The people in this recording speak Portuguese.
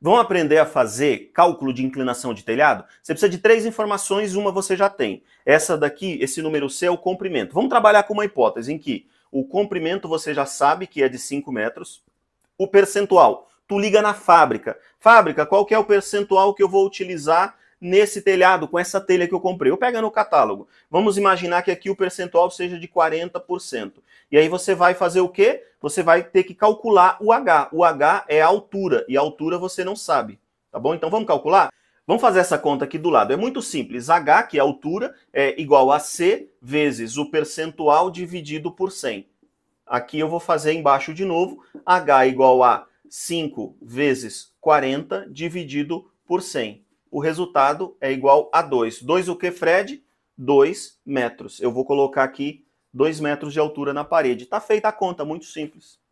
Vão aprender a fazer cálculo de inclinação de telhado? Você precisa de três informações, uma você já tem. Essa daqui, esse número C é o comprimento. Vamos trabalhar com uma hipótese em que o comprimento você já sabe que é de 5 metros. O percentual, tu liga na fábrica. Fábrica, qual que é o percentual que eu vou utilizar nesse telhado com essa telha que eu comprei. Eu pego no catálogo. Vamos imaginar que aqui o percentual seja de 40%. E aí você vai fazer o quê? Você vai ter que calcular o H. O H é a altura, e a altura você não sabe. Tá bom? Então vamos calcular? Vamos fazer essa conta aqui do lado. É muito simples. H, que é a altura, é igual a C vezes o percentual dividido por 100. Aqui eu vou fazer embaixo de novo. H é igual a 5 vezes 40 dividido por 100 o resultado é igual a 2. 2 o que, Fred? 2 metros. Eu vou colocar aqui 2 metros de altura na parede. Está feita a conta, muito simples.